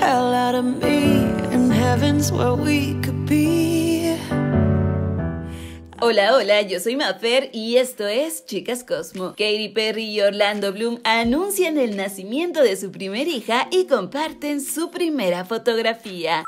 Hola, hola, yo soy Mafer y esto es Chicas Cosmo. Katy Perry y Orlando Bloom anuncian el nacimiento de su primera hija y comparten su primera fotografía.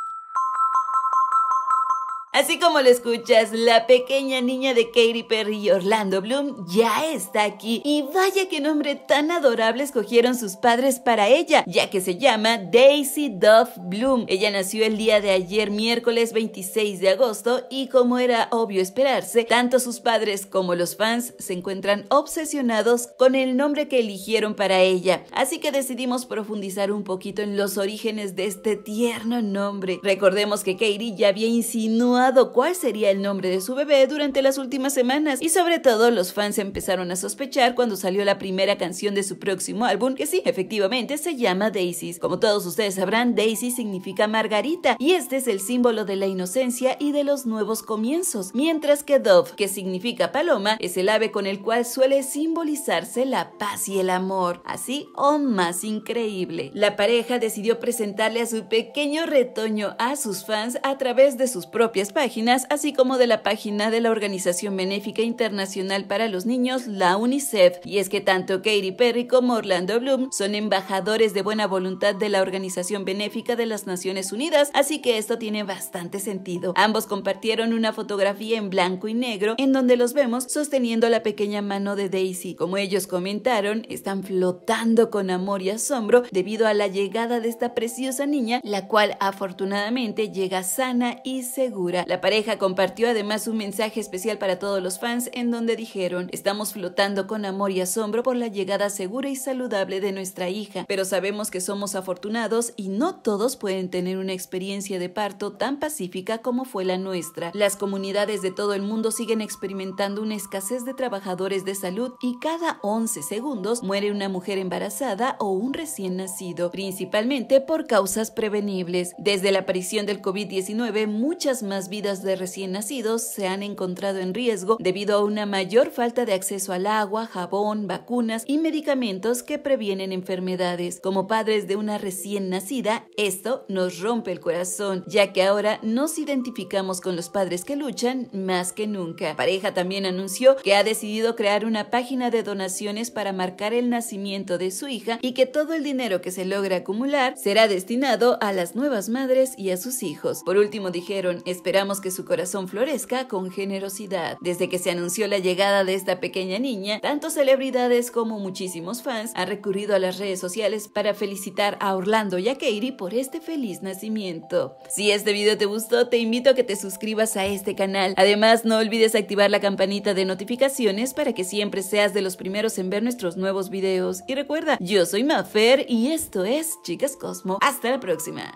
Así como lo escuchas, la pequeña niña de Katy Perry y Orlando Bloom ya está aquí. Y vaya qué nombre tan adorable escogieron sus padres para ella, ya que se llama Daisy Dove Bloom. Ella nació el día de ayer, miércoles 26 de agosto, y como era obvio esperarse, tanto sus padres como los fans se encuentran obsesionados con el nombre que eligieron para ella. Así que decidimos profundizar un poquito en los orígenes de este tierno nombre. Recordemos que Katy ya había insinuado cuál sería el nombre de su bebé durante las últimas semanas y sobre todo los fans empezaron a sospechar cuando salió la primera canción de su próximo álbum, que sí, efectivamente se llama Daisy. Como todos ustedes sabrán, Daisy significa margarita y este es el símbolo de la inocencia y de los nuevos comienzos, mientras que Dove, que significa paloma, es el ave con el cual suele simbolizarse la paz y el amor, así o más increíble. La pareja decidió presentarle a su pequeño retoño a sus fans a través de sus propias páginas, así como de la página de la Organización Benéfica Internacional para los Niños, la UNICEF. Y es que tanto Katy Perry como Orlando Bloom son embajadores de buena voluntad de la Organización Benéfica de las Naciones Unidas, así que esto tiene bastante sentido. Ambos compartieron una fotografía en blanco y negro en donde los vemos sosteniendo la pequeña mano de Daisy. Como ellos comentaron, están flotando con amor y asombro debido a la llegada de esta preciosa niña, la cual afortunadamente llega sana y segura la pareja compartió además un mensaje especial para todos los fans en donde dijeron, estamos flotando con amor y asombro por la llegada segura y saludable de nuestra hija, pero sabemos que somos afortunados y no todos pueden tener una experiencia de parto tan pacífica como fue la nuestra. Las comunidades de todo el mundo siguen experimentando una escasez de trabajadores de salud y cada 11 segundos muere una mujer embarazada o un recién nacido, principalmente por causas prevenibles. Desde la aparición del COVID-19, muchas más vidas de recién nacidos se han encontrado en riesgo debido a una mayor falta de acceso al agua, jabón, vacunas y medicamentos que previenen enfermedades. Como padres de una recién nacida, esto nos rompe el corazón, ya que ahora nos identificamos con los padres que luchan más que nunca. pareja también anunció que ha decidido crear una página de donaciones para marcar el nacimiento de su hija y que todo el dinero que se logre acumular será destinado a las nuevas madres y a sus hijos. Por último dijeron, esperamos que su corazón florezca con generosidad. Desde que se anunció la llegada de esta pequeña niña, tanto celebridades como muchísimos fans han recurrido a las redes sociales para felicitar a Orlando y a Katie por este feliz nacimiento. Si este video te gustó, te invito a que te suscribas a este canal. Además, no olvides activar la campanita de notificaciones para que siempre seas de los primeros en ver nuestros nuevos videos. Y recuerda, yo soy Mafer y esto es Chicas Cosmo. Hasta la próxima.